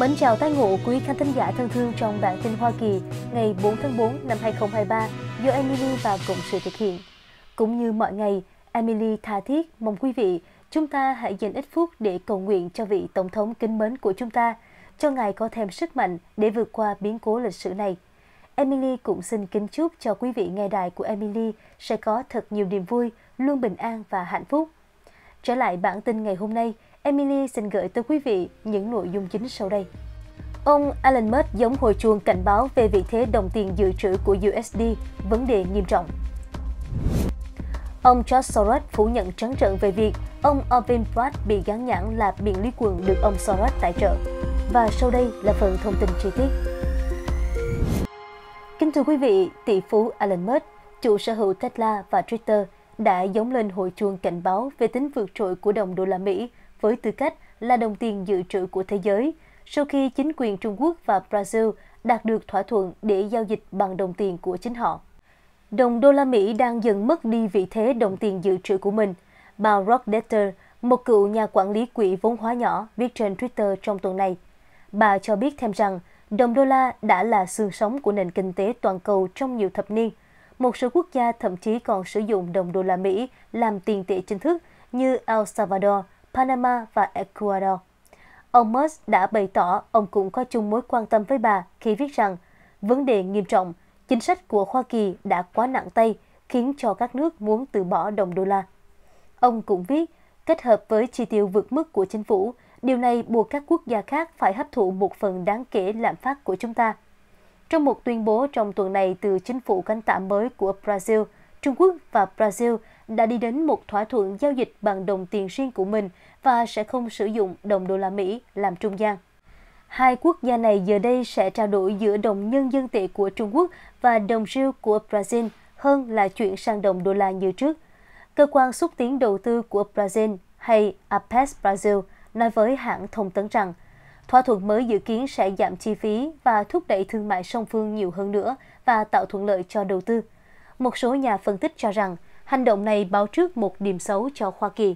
Mến chào tái ngộ quý khán thính giả thân thương trong bản tin Hoa Kỳ ngày 4 tháng 4 năm 2023 do Emily và Cộng sự thực hiện. Cũng như mọi ngày, Emily tha thiết mong quý vị chúng ta hãy dành ít phút để cầu nguyện cho vị Tổng thống kính mến của chúng ta, cho Ngài có thêm sức mạnh để vượt qua biến cố lịch sử này. Emily cũng xin kính chúc cho quý vị nghe đài của Emily sẽ có thật nhiều niềm vui, luôn bình an và hạnh phúc. Trở lại bản tin ngày hôm nay – Emily xin gửi tới quý vị những nội dung chính sau đây. Ông Alan Musk giống hồi chuông cảnh báo về vị thế đồng tiền dự trữ của USD, vấn đề nghiêm trọng. Ông George Soros phủ nhận trắng trợn về việc ông Irving Pratt bị gắn nhãn là biện lý quần được ông Soros tài trợ. Và sau đây là phần thông tin chi tiết. Kính thưa quý vị, tỷ phú Alan Musk, chủ sở hữu Tesla và Twitter, đã giống lên hồi chuông cảnh báo về tính vượt trội của đồng đô la Mỹ – với tư cách là đồng tiền dự trữ của thế giới sau khi chính quyền Trung Quốc và Brazil đạt được thỏa thuận để giao dịch bằng đồng tiền của chính họ. Đồng đô la Mỹ đang dần mất đi vị thế đồng tiền dự trữ của mình. Bà Rock Rockdetter, một cựu nhà quản lý quỹ vốn hóa nhỏ, viết trên Twitter trong tuần này. Bà cho biết thêm rằng, đồng đô la đã là xương sống của nền kinh tế toàn cầu trong nhiều thập niên. Một số quốc gia thậm chí còn sử dụng đồng đô la Mỹ làm tiền tệ chính thức như El Salvador – Panama và Ecuador. Ông Musk đã bày tỏ ông cũng có chung mối quan tâm với bà khi viết rằng vấn đề nghiêm trọng, chính sách của Hoa Kỳ đã quá nặng tay khiến cho các nước muốn từ bỏ đồng đô la. Ông cũng viết, kết hợp với chi tiêu vượt mức của chính phủ, điều này buộc các quốc gia khác phải hấp thụ một phần đáng kể lạm phát của chúng ta. Trong một tuyên bố trong tuần này từ chính phủ cánh tả mới của Brazil, Trung Quốc và Brazil đã đi đến một thỏa thuận giao dịch bằng đồng tiền riêng của mình và sẽ không sử dụng đồng đô la Mỹ làm trung gian. Hai quốc gia này giờ đây sẽ trao đổi giữa đồng nhân dân tệ của Trung Quốc và đồng riêu của Brazil hơn là chuyển sang đồng đô la như trước. Cơ quan xúc tiến đầu tư của Brazil hay APES Brazil nói với hãng thông tấn rằng thỏa thuận mới dự kiến sẽ giảm chi phí và thúc đẩy thương mại song phương nhiều hơn nữa và tạo thuận lợi cho đầu tư. Một số nhà phân tích cho rằng Hành động này báo trước một điểm xấu cho Hoa Kỳ.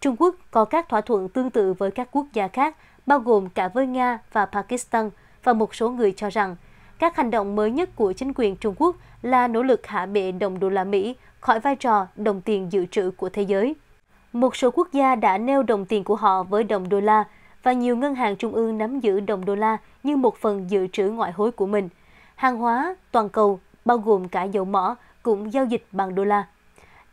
Trung Quốc có các thỏa thuận tương tự với các quốc gia khác, bao gồm cả với Nga và Pakistan, và một số người cho rằng các hành động mới nhất của chính quyền Trung Quốc là nỗ lực hạ bệ đồng đô la Mỹ khỏi vai trò đồng tiền dự trữ của thế giới. Một số quốc gia đã nêu đồng tiền của họ với đồng đô la và nhiều ngân hàng trung ương nắm giữ đồng đô la như một phần dự trữ ngoại hối của mình. Hàng hóa toàn cầu, bao gồm cả dầu mỏ, cũng giao dịch bằng đô la.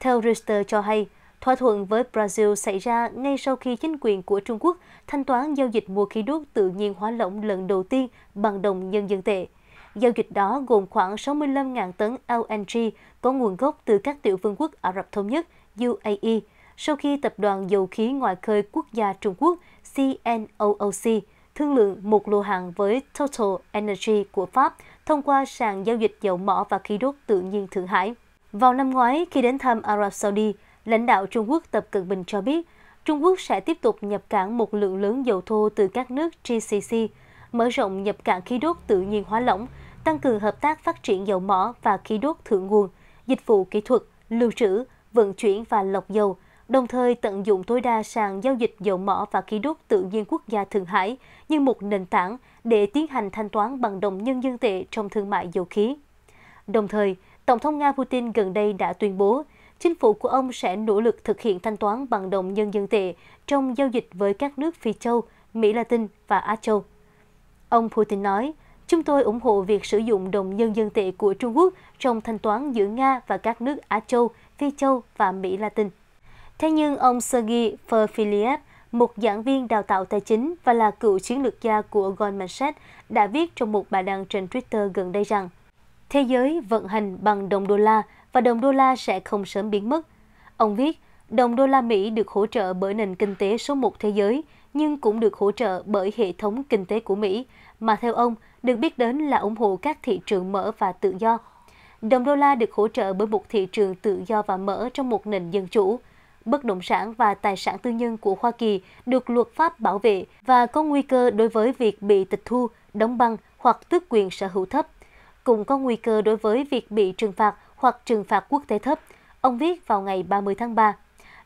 Theo Reuters cho hay, thỏa thuận với Brazil xảy ra ngay sau khi chính quyền của Trung Quốc thanh toán giao dịch mua khí đốt tự nhiên hóa lỏng lần đầu tiên bằng đồng nhân dân tệ. Giao dịch đó gồm khoảng 65.000 tấn LNG có nguồn gốc từ các tiểu vương quốc Ả Rập Thống Nhất UAE sau khi Tập đoàn Dầu khí Ngoại khơi Quốc gia Trung Quốc CNOOC thương lượng một lô hàng với Total Energy của Pháp thông qua sàn giao dịch dầu mỏ và khí đốt tự nhiên Thượng Hải. Vào năm ngoái, khi đến thăm Ả Rập Saudi, lãnh đạo Trung Quốc Tập Cận Bình cho biết Trung Quốc sẽ tiếp tục nhập cảng một lượng lớn dầu thô từ các nước GCC, mở rộng nhập cảng khí đốt tự nhiên hóa lỏng, tăng cường hợp tác phát triển dầu mỏ và khí đốt thượng nguồn, dịch vụ kỹ thuật, lưu trữ, vận chuyển và lọc dầu, đồng thời tận dụng tối đa sàn giao dịch dầu mỏ và khí đốt tự nhiên quốc gia Thượng Hải như một nền tảng để tiến hành thanh toán bằng đồng nhân dân tệ trong thương mại dầu khí. Đồng thời, Tổng thống Nga Putin gần đây đã tuyên bố, chính phủ của ông sẽ nỗ lực thực hiện thanh toán bằng đồng nhân dân tệ trong giao dịch với các nước Phi Châu, Mỹ Latin và Á Châu. Ông Putin nói, chúng tôi ủng hộ việc sử dụng đồng nhân dân tệ của Trung Quốc trong thanh toán giữa Nga và các nước Á Châu, Phi Châu và Mỹ Latin. Thế nhưng ông Sergei Perfiliev, một giảng viên đào tạo tài chính và là cựu chiến lược gia của Goldman Sachs, đã viết trong một bài đăng trên Twitter gần đây rằng – Thế giới vận hành bằng đồng đô la và đồng đô la sẽ không sớm biến mất. Ông viết, đồng đô la Mỹ được hỗ trợ bởi nền kinh tế số 1 thế giới, nhưng cũng được hỗ trợ bởi hệ thống kinh tế của Mỹ, mà theo ông được biết đến là ủng hộ các thị trường mở và tự do. Đồng đô la được hỗ trợ bởi một thị trường tự do và mở trong một nền dân chủ. Bất động sản và tài sản tư nhân của Hoa Kỳ được luật pháp bảo vệ và có nguy cơ đối với việc bị tịch thu, đóng băng hoặc tước quyền sở hữu thấp cũng có nguy cơ đối với việc bị trừng phạt hoặc trừng phạt quốc tế thấp, ông viết vào ngày 30 tháng 3.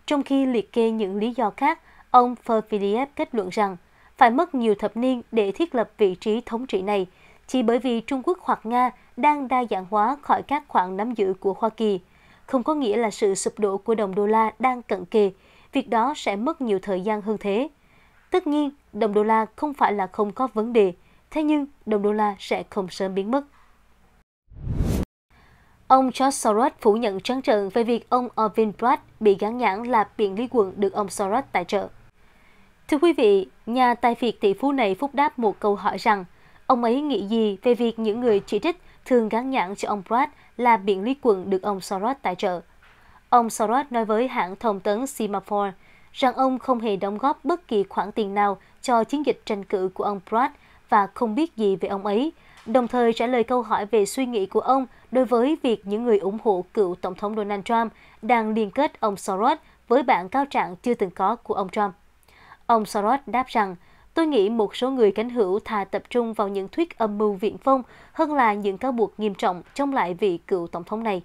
Trong khi liệt kê những lý do khác, ông Ferfiliev kết luận rằng phải mất nhiều thập niên để thiết lập vị trí thống trị này, chỉ bởi vì Trung Quốc hoặc Nga đang đa dạng hóa khỏi các khoản nắm giữ của Hoa Kỳ. Không có nghĩa là sự sụp đổ của đồng đô la đang cận kề, việc đó sẽ mất nhiều thời gian hơn thế. Tất nhiên, đồng đô la không phải là không có vấn đề, thế nhưng đồng đô la sẽ không sớm biến mất. Ông George Soros phủ nhận trắng trợn về việc ông Irving Brad bị gắn nhãn là biện lý quận được ông Soros tài trợ. Thưa quý vị, nhà tài phiệt tỷ phú này phúc đáp một câu hỏi rằng ông ấy nghĩ gì về việc những người chỉ trích thường gắn nhãn cho ông Brad là biện lý quận được ông Soros tài trợ. Ông Soros nói với hãng thông tấn Semaphore rằng ông không hề đóng góp bất kỳ khoản tiền nào cho chiến dịch tranh cử của ông Brad và không biết gì về ông ấy, đồng thời trả lời câu hỏi về suy nghĩ của ông đối với việc những người ủng hộ cựu Tổng thống Donald Trump đang liên kết ông Soros với bản cáo trạng chưa từng có của ông Trump. Ông Soros đáp rằng, tôi nghĩ một số người cánh hữu thà tập trung vào những thuyết âm mưu viện phong hơn là những cáo buộc nghiêm trọng chống lại vị cựu tổng thống này.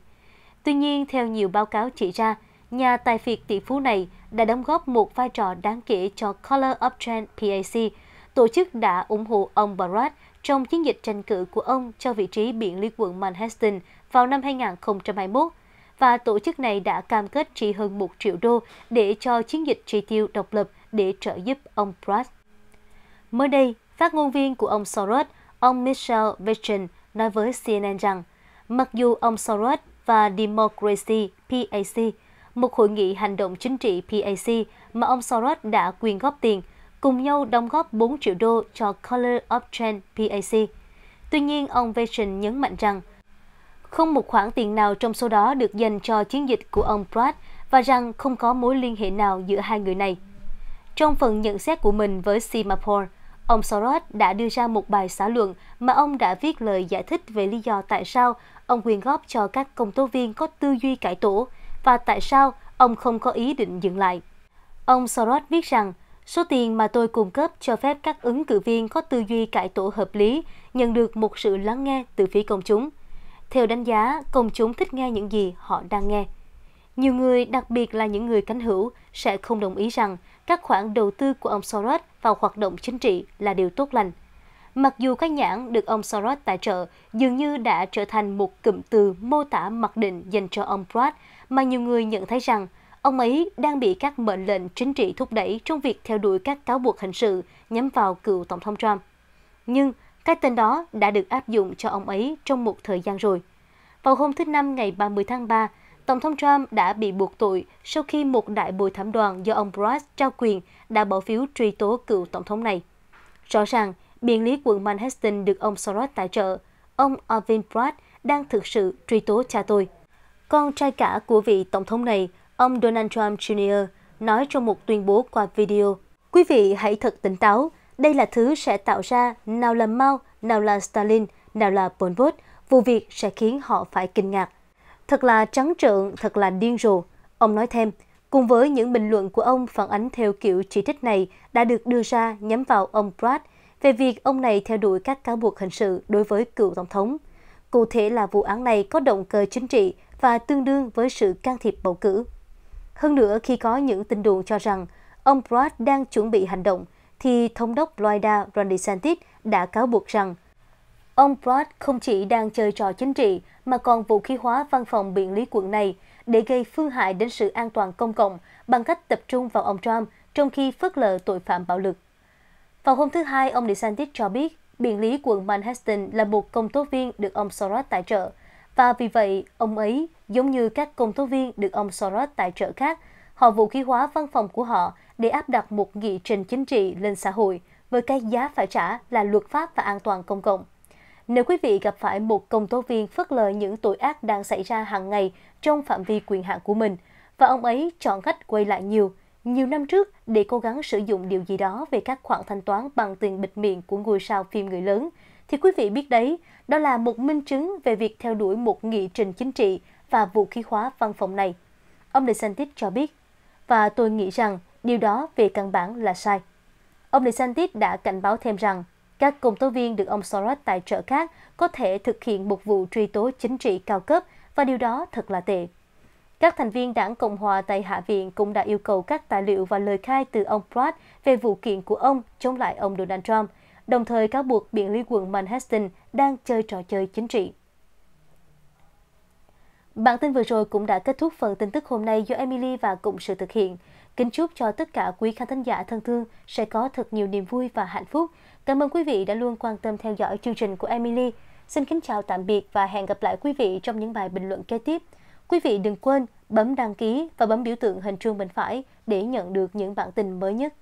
Tuy nhiên, theo nhiều báo cáo chỉ ra, nhà tài phiệt tỷ phú này đã đóng góp một vai trò đáng kể cho Color of Trend PAC, tổ chức đã ủng hộ ông Barack trong chiến dịch tranh cử của ông cho vị trí biện lý quận Manhattan vào năm 2021 và tổ chức này đã cam kết trị hơn 1 triệu đô để cho chiến dịch chi tiêu độc lập để trợ giúp ông Pratt. Mới đây, phát ngôn viên của ông Soros, ông Michel Vechin, nói với CNN rằng mặc dù ông Soros và Democracy PAC, một hội nghị hành động chính trị PAC mà ông Soros đã quyên góp tiền cùng nhau đóng góp 4 triệu đô cho Color of Trend PAC. Tuy nhiên, ông Vation nhấn mạnh rằng không một khoản tiền nào trong số đó được dành cho chiến dịch của ông Pratt và rằng không có mối liên hệ nào giữa hai người này. Trong phần nhận xét của mình với Singapore, ông Soros đã đưa ra một bài xã luận mà ông đã viết lời giải thích về lý do tại sao ông quyên góp cho các công tố viên có tư duy cải tổ và tại sao ông không có ý định dừng lại. Ông Soros viết rằng Số tiền mà tôi cung cấp cho phép các ứng cử viên có tư duy cải tổ hợp lý, nhận được một sự lắng nghe từ phía công chúng. Theo đánh giá, công chúng thích nghe những gì họ đang nghe. Nhiều người, đặc biệt là những người cánh hữu, sẽ không đồng ý rằng các khoản đầu tư của ông Soros vào hoạt động chính trị là điều tốt lành. Mặc dù các nhãn được ông Soros tài trợ dường như đã trở thành một cụm từ mô tả mặc định dành cho ông Brad, mà nhiều người nhận thấy rằng – Ông ấy đang bị các mệnh lệnh chính trị thúc đẩy trong việc theo đuổi các cáo buộc hình sự nhắm vào cựu Tổng thống Trump. Nhưng cái tên đó đã được áp dụng cho ông ấy trong một thời gian rồi. Vào hôm thứ Năm ngày 30 tháng 3, Tổng thống Trump đã bị buộc tội sau khi một đại bồi thẩm đoàn do ông Brad trao quyền đã bỏ phiếu truy tố cựu Tổng thống này. Rõ ràng, biện lý quận Manhattan được ông Soros tài trợ, ông Arvin Brad đang thực sự truy tố cha tôi. Con trai cả của vị Tổng thống này ông Donald Trump Jr. nói trong một tuyên bố qua video. Quý vị hãy thật tỉnh táo, đây là thứ sẽ tạo ra nào là Mao, nào là Stalin, nào là Pol Pot, vụ việc sẽ khiến họ phải kinh ngạc. Thật là trắng trợn, thật là điên rồ. Ông nói thêm, cùng với những bình luận của ông phản ánh theo kiểu chỉ trích này đã được đưa ra nhắm vào ông Brad về việc ông này theo đuổi các cáo buộc hình sự đối với cựu tổng thống. Cụ thể là vụ án này có động cơ chính trị và tương đương với sự can thiệp bầu cử. Hơn nữa, khi có những tin đồn cho rằng ông Brad đang chuẩn bị hành động, thì Thống đốc Florida Ron DeSantis đã cáo buộc rằng ông Brad không chỉ đang chơi trò chính trị mà còn vũ khí hóa văn phòng biện lý quận này để gây phương hại đến sự an toàn công cộng bằng cách tập trung vào ông Trump trong khi phớt lờ tội phạm bạo lực. Vào hôm thứ Hai, ông DeSantis cho biết biện lý quận Manhattan là một công tố viên được ông Soros tài trợ – và vì vậy, ông ấy, giống như các công tố viên được ông Soros tài trợ khác, họ vũ khí hóa văn phòng của họ để áp đặt một nghị trình chính trị lên xã hội với cái giá phải trả là luật pháp và an toàn công cộng. Nếu quý vị gặp phải một công tố viên phớt lờ những tội ác đang xảy ra hàng ngày trong phạm vi quyền hạn của mình, và ông ấy chọn cách quay lại nhiều, nhiều năm trước để cố gắng sử dụng điều gì đó về các khoản thanh toán bằng tiền bịt miệng của ngôi sao phim người lớn – thì quý vị biết đấy, đó là một minh chứng về việc theo đuổi một nghị trình chính trị và vũ khí hóa văn phòng này. Ông DeSantis cho biết, và tôi nghĩ rằng điều đó về căn bản là sai. Ông DeSantis đã cảnh báo thêm rằng, các công tố viên được ông Soros tài trợ khác có thể thực hiện một vụ truy tố chính trị cao cấp và điều đó thật là tệ. Các thành viên đảng Cộng hòa tại Hạ viện cũng đã yêu cầu các tài liệu và lời khai từ ông Pratt về vụ kiện của ông chống lại ông Donald Trump – đồng thời cáo buộc Biện lý quận Manhattan đang chơi trò chơi chính trị. Bản tin vừa rồi cũng đã kết thúc phần tin tức hôm nay do Emily và Cộng sự thực hiện. Kính chúc cho tất cả quý khán thính giả thân thương sẽ có thật nhiều niềm vui và hạnh phúc. Cảm ơn quý vị đã luôn quan tâm theo dõi chương trình của Emily. Xin kính chào tạm biệt và hẹn gặp lại quý vị trong những bài bình luận kế tiếp. Quý vị đừng quên bấm đăng ký và bấm biểu tượng hình chuông bên phải để nhận được những bản tin mới nhất.